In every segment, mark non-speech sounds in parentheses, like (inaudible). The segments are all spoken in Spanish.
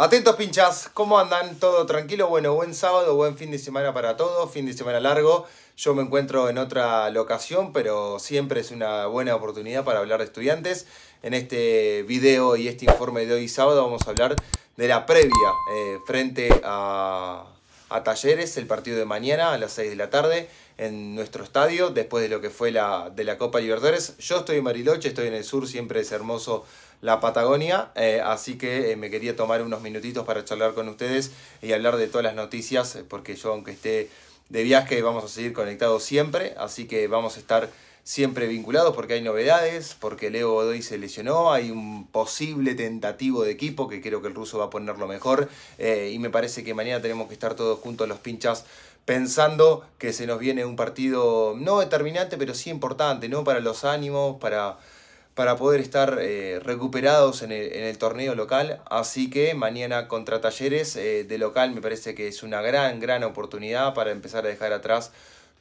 Atentos pinchas, ¿cómo andan? ¿Todo tranquilo? Bueno, buen sábado, buen fin de semana para todos, fin de semana largo. Yo me encuentro en otra locación, pero siempre es una buena oportunidad para hablar de estudiantes. En este video y este informe de hoy sábado vamos a hablar de la previa eh, frente a a Talleres el partido de mañana a las 6 de la tarde en nuestro estadio después de lo que fue la, de la Copa Libertadores. Yo estoy en Mariloche, estoy en el sur, siempre es hermoso la Patagonia, eh, así que eh, me quería tomar unos minutitos para charlar con ustedes y hablar de todas las noticias, eh, porque yo aunque esté de viaje vamos a seguir conectados siempre, así que vamos a estar siempre vinculados porque hay novedades, porque Leo Godoy se lesionó, hay un posible tentativo de equipo que creo que el ruso va a ponerlo mejor eh, y me parece que mañana tenemos que estar todos juntos los pinchas pensando que se nos viene un partido no determinante, pero sí importante, ¿no? Para los ánimos, para para poder estar eh, recuperados en el, torneo local. Así que mañana contra Talleres eh, de local me parece que es una gran, gran oportunidad para empezar a dejar atrás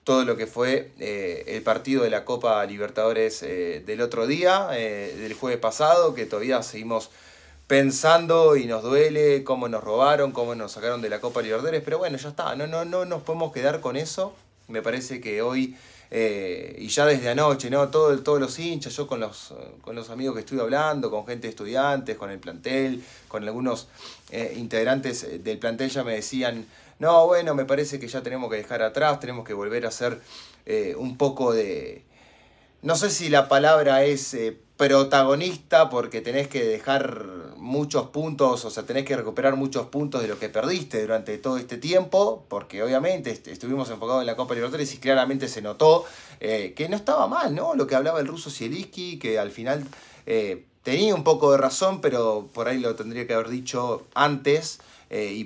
todo lo que fue eh, el partido de la Copa Libertadores eh, del otro día, eh, del jueves pasado, que todavía seguimos pensando y nos duele cómo nos robaron, cómo nos sacaron de la Copa Libertadores, pero bueno, ya está, no, no, no nos podemos quedar con eso. Me parece que hoy, y ya desde anoche, ¿no? todos los hinchas, yo con los, con los amigos que estuve hablando, con gente de estudiantes, con el plantel, con algunos integrantes del plantel ya me decían, no, bueno, me parece que ya tenemos que dejar atrás, tenemos que volver a hacer eh, un poco de... No sé si la palabra es eh, protagonista porque tenés que dejar muchos puntos, o sea, tenés que recuperar muchos puntos de lo que perdiste durante todo este tiempo, porque obviamente estuvimos enfocados en la Copa Libertadores y claramente se notó eh, que no estaba mal, ¿no? Lo que hablaba el ruso Sieliski, que al final tenía un poco de razón, pero por ahí lo tendría que haber dicho antes. Eh, y,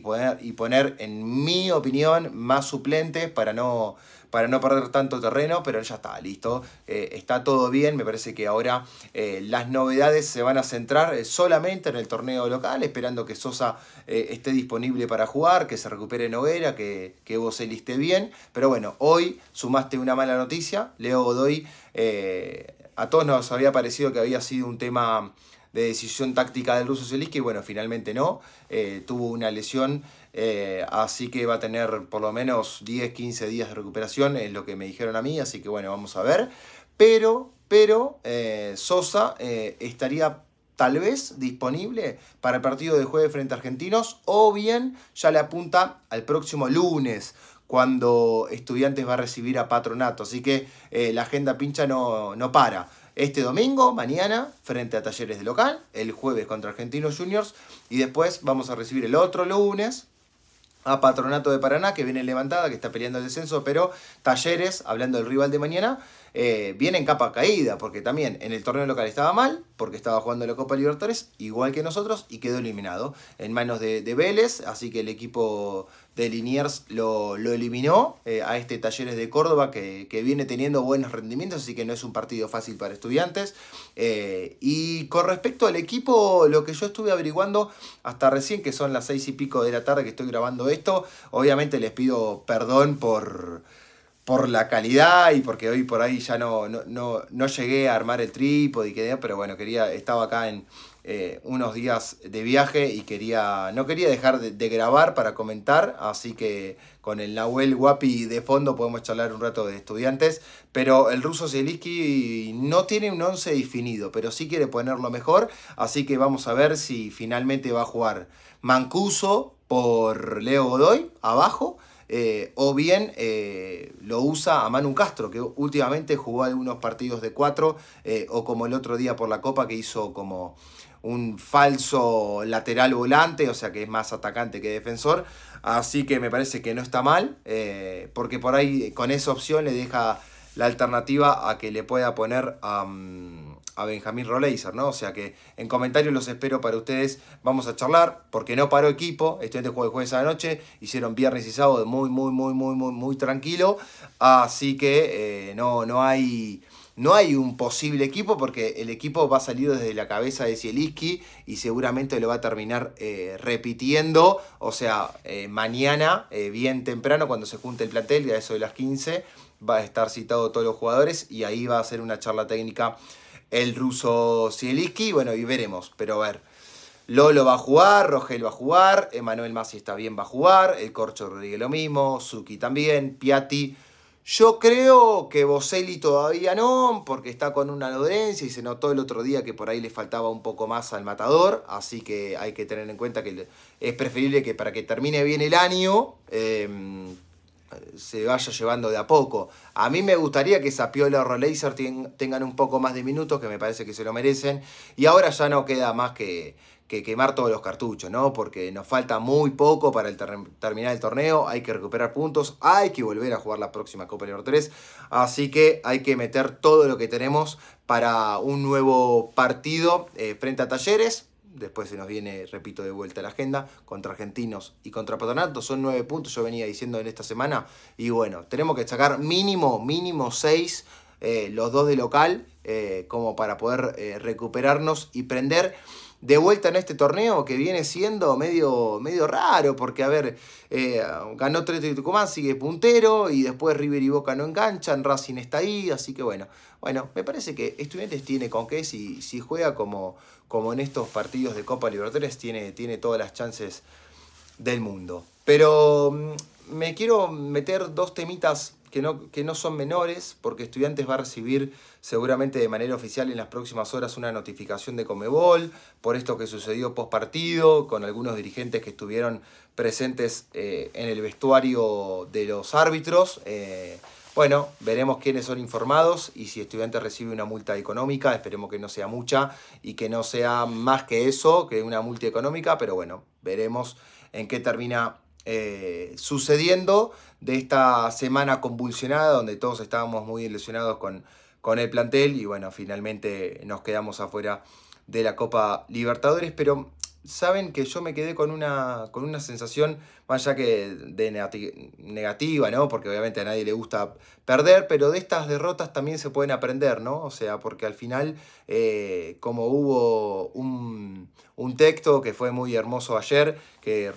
poner, en mi opinión, más suplentes para no, para no perder tanto terreno, pero ya está, listo. Eh, está todo bien, me parece que ahora eh, las novedades se van a centrar solamente en el torneo local, esperando que Sosa esté disponible para jugar, que se recupere Noguera, que, que vos liste bien. Pero bueno, hoy sumaste una mala noticia, Leo Godoy a todos nos había parecido que había sido un tema de decisión táctica del ruso Celis, bueno, finalmente no, eh, tuvo una lesión, eh, así que va a tener por lo menos 10, 15 días de recuperación, es lo que me dijeron a mí, así que bueno, vamos a ver. Pero, pero eh, Sosa estaría tal vez disponible para el partido de jueves frente a Argentinos, o bien ya le apunta al próximo lunes cuando Estudiantes va a recibir a Patronato. Así que la agenda pincha no, no para. Este domingo, mañana, frente a Talleres de Local, el jueves contra Argentinos Juniors y después vamos a recibir el otro lunes a Patronato de Paraná, que viene levantada, que está peleando el descenso, pero Talleres, hablando del rival de mañana, eh, viene en capa caída, porque también en el torneo local estaba mal, porque estaba jugando la Copa Libertadores, igual que nosotros, y quedó eliminado en manos de, de Vélez, así que el equipo de Liniers lo, eliminó eh, a este Talleres de Córdoba que, viene teniendo buenos rendimientos, así que no es un partido fácil para estudiantes. Eh, y con respecto al equipo, lo que yo estuve averiguando hasta recién, que son las seis y pico de la tarde que estoy grabando esto, obviamente les pido perdón por por la calidad y porque hoy por ahí ya no, no, llegué a armar el trípode y quedé, pero bueno, quería, estaba acá en, eh, unos días de viaje y quería no quería dejar de, grabar para comentar, así que con el Nahuel Guapi de fondo podemos charlar un rato de estudiantes, pero el ruso Zeliski no tiene un 11 definido, pero sí quiere ponerlo mejor, así que vamos a ver si finalmente va a jugar Mancuso por Leo Godoy abajo eh, o bien eh, lo usa a Manu Castro, que últimamente jugó algunos partidos de cuatro, eh, o como el otro día por la Copa que hizo como un falso lateral volante, o sea que es más atacante que defensor. Así que me parece que no está mal, porque por ahí con esa opción le deja la alternativa a que le pueda poner a a Benjamín Roleiser, ¿no? O sea que en comentarios los espero para ustedes. Vamos a charlar, porque no paró equipo. Estudiantes juego de jueves a la noche. Hicieron viernes y sábado muy, muy, muy, muy, muy, muy tranquilo. Así que eh, no, no hay. No hay un posible equipo porque el equipo va a salir desde la cabeza de Zielinski y seguramente lo va a terminar eh, repitiendo. O sea, eh, mañana, bien temprano, cuando se junte el plantel, a eso de las 15, va a estar citado todos los jugadores y ahí va a ser una charla técnica el ruso Cieliski, bueno, y veremos, pero a ver. Lolo va a jugar, Rogel va a jugar, Emanuel Masi está bien, va a jugar, el Corcho Rodríguez lo mismo, Suki también, Piatti. Yo creo que Boselli todavía no, porque está con una dolencia y se notó el otro día que por ahí le faltaba un poco más al matador, así que hay que tener en cuenta que es preferible que para que termine bien el año, eh, se vaya llevando de a poco. A mí me gustaría que Sapiola o Releiser tengan un poco más de minutos, que me parece que se lo merecen. Y ahora ya no queda más que, que quemar todos los cartuchos, ¿no? Porque nos falta muy poco para el terminar el torneo, hay que recuperar puntos, hay que volver a jugar la próxima Copa Nº3, así que hay que meter todo lo que tenemos para un nuevo partido eh, frente a Talleres, Después se nos viene, repito, de vuelta la agenda contra Argentinos y contra Patronato. Son nueve puntos, yo venía diciendo en esta semana. Y bueno, tenemos que sacar mínimo, mínimo seis, eh, los dos de local, eh, como para poder eh, recuperarnos y prender de vuelta en este torneo que viene siendo medio, medio raro, porque a ver, eh, ganó 3 de Tucumán, sigue puntero, y después River y Boca no enganchan, Racing está ahí, así que bueno, bueno, me parece que Estudiantes tiene con qué, si, si juega como, como en estos partidos de Copa Libertadores, tiene, tiene todas las chances del mundo. Pero mm, me quiero meter dos temitas que no, que no son menores, porque estudiantes va a recibir seguramente de manera oficial en las próximas horas una notificación de Comebol por esto que sucedió post partido, con algunos dirigentes que estuvieron presentes eh, en el vestuario de los árbitros. Eh, bueno, veremos quiénes son informados y si estudiante recibe una multa económica, esperemos que no sea mucha y que no sea más que eso, que una multa económica, pero bueno, veremos en qué termina eh, sucediendo de esta semana convulsionada donde todos estábamos muy ilusionados con, con el plantel y bueno, finalmente nos quedamos afuera de la Copa Libertadores, pero saben que yo me quedé con una, con una sensación, más allá que de negativa, ¿no? Porque obviamente a nadie le gusta perder, pero de estas derrotas también se pueden aprender, ¿no? O sea, porque al final, eh, como hubo un, un texto que fue muy hermoso ayer, que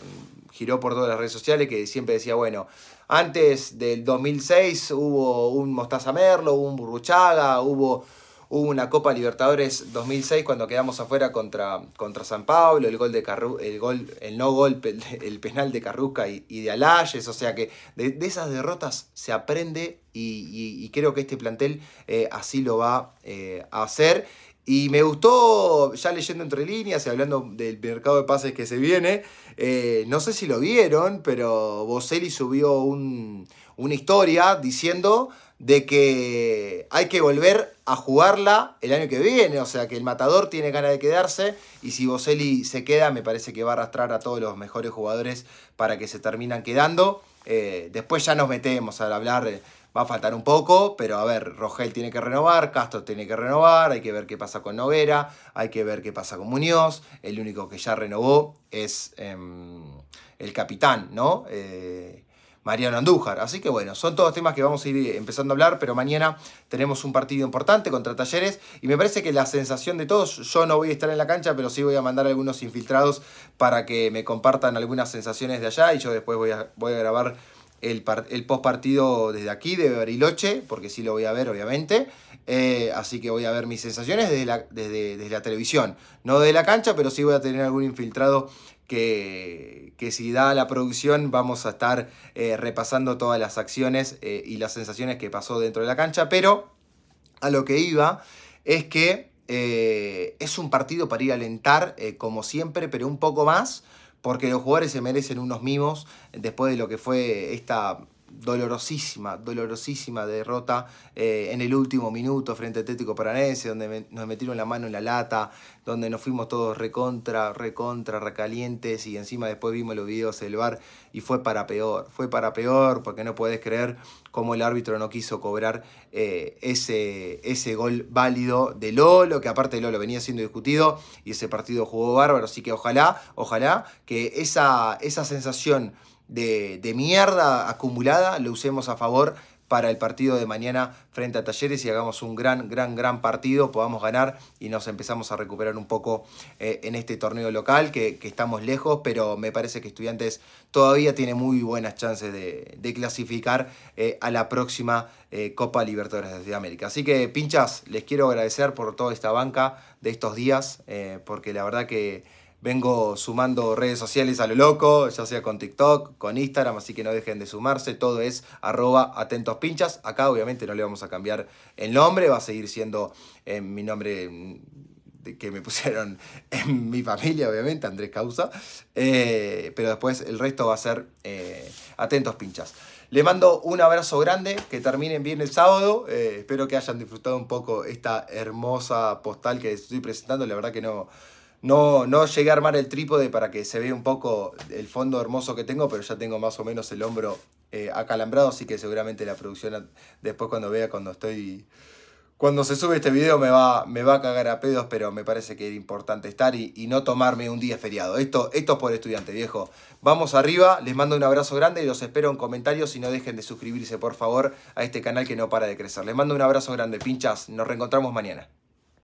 giró por todas las redes sociales, que siempre decía, bueno, antes del 2006 hubo un Mostaza Merlo, hubo un Burruchaga, hubo Hubo una Copa Libertadores 2006 cuando quedamos afuera contra, contra San Pablo, el gol de Carru el gol, el no gol, (laughs) el penal de Carrusca y, de Alayes. O sea que de, esas derrotas se aprende y, creo que este plantel eh, así lo va eh, a hacer. Y me gustó, ya leyendo entre líneas y hablando del mercado de pases que se viene, eh, no sé si lo vieron, pero Boselli subió una historia diciendo de que hay que volver a jugarla el año que viene, o sea que el matador tiene ganas de quedarse y si Boselli se queda me parece que va a arrastrar a todos los mejores jugadores para que se terminan quedando. Eh, después ya nos metemos al hablar, eh, va a faltar un poco, pero a ver, Rogel tiene que renovar, Castro tiene que renovar, hay que ver qué pasa con Novera, hay que ver qué pasa con Muñoz, el único que ya renovó es em, el capitán, ¿no? Eh, Mariano Andújar. Así que bueno, son todos temas que vamos a ir eh, empezando a hablar, pero mañana tenemos un partido importante contra Talleres y me parece que la sensación de todos, yo no voy a estar en la cancha, pero sí voy a mandar algunos infiltrados para que me compartan algunas sensaciones de allá y yo después voy a, voy a grabar el, el post partido desde aquí, de Bariloche, porque sí lo voy a ver, obviamente. Eh, así que voy a ver mis sensaciones desde la, televisión. No de la cancha, pero sí voy a tener algún infiltrado que, que, si da la producción vamos a estar eh, repasando todas las acciones eh, y las sensaciones que pasó dentro de la cancha, pero a lo que iba es que es un partido para ir a alentar como siempre, pero un poco más porque los jugadores se merecen unos mimos después de lo que fue esta dolorosísima, dolorosísima derrota eh, en el último minuto frente a Atlético Paranense, donde nos metieron la mano en la lata, donde nos fuimos todos recontra, recontra, recalientes y encima después vimos los videos del bar y fue para peor, fue para peor porque no puedes creer cómo el árbitro no quiso cobrar eh, ese, ese gol válido de Lolo, que aparte de Lolo venía siendo discutido y ese partido jugó bárbaro, así que ojalá, ojalá que esa, esa sensación de, mierda acumulada lo usemos a favor para el partido de mañana frente a Talleres y hagamos un gran, gran, gran partido, podamos ganar y nos empezamos a recuperar un poco eh, en este torneo local, que, estamos lejos, pero me parece que Estudiantes todavía tiene muy buenas chances de, clasificar eh, a la próxima eh, Copa Libertadores de América. Así que, pinchas, les quiero agradecer por toda esta banca de estos días, porque la verdad que vengo sumando redes sociales a lo loco, ya sea con TikTok, con Instagram, así que no dejen de sumarse, todo es arroba atentos pinchas, acá obviamente no le vamos a cambiar el nombre, va a seguir siendo eh, mi nombre mm, que me (laughs) pusieron en mi familia, obviamente, Andrés Causa, eh, pero después el resto va a ser eh, atentos pinchas. Le mando un abrazo grande, que terminen bien el sábado. espero que hayan disfrutado un poco esta hermosa postal que estoy presentando. La verdad que no, no, no llegué a armar el trípode para que se vea un poco el fondo hermoso que tengo, pero ya tengo más o menos el hombro eh, acalambrado, así que seguramente la producción después cuando vea cuando estoy... Cuando se sube este video me va, me va a cagar a pedos, pero me parece que es importante estar y, no tomarme un día feriado. Esto, esto es por estudiante, viejo. Vamos arriba, les mando un abrazo grande y los espero en comentarios y no dejen de suscribirse, por favor, a este canal que no para de crecer. Les mando un abrazo grande, pinchas. Nos reencontramos mañana.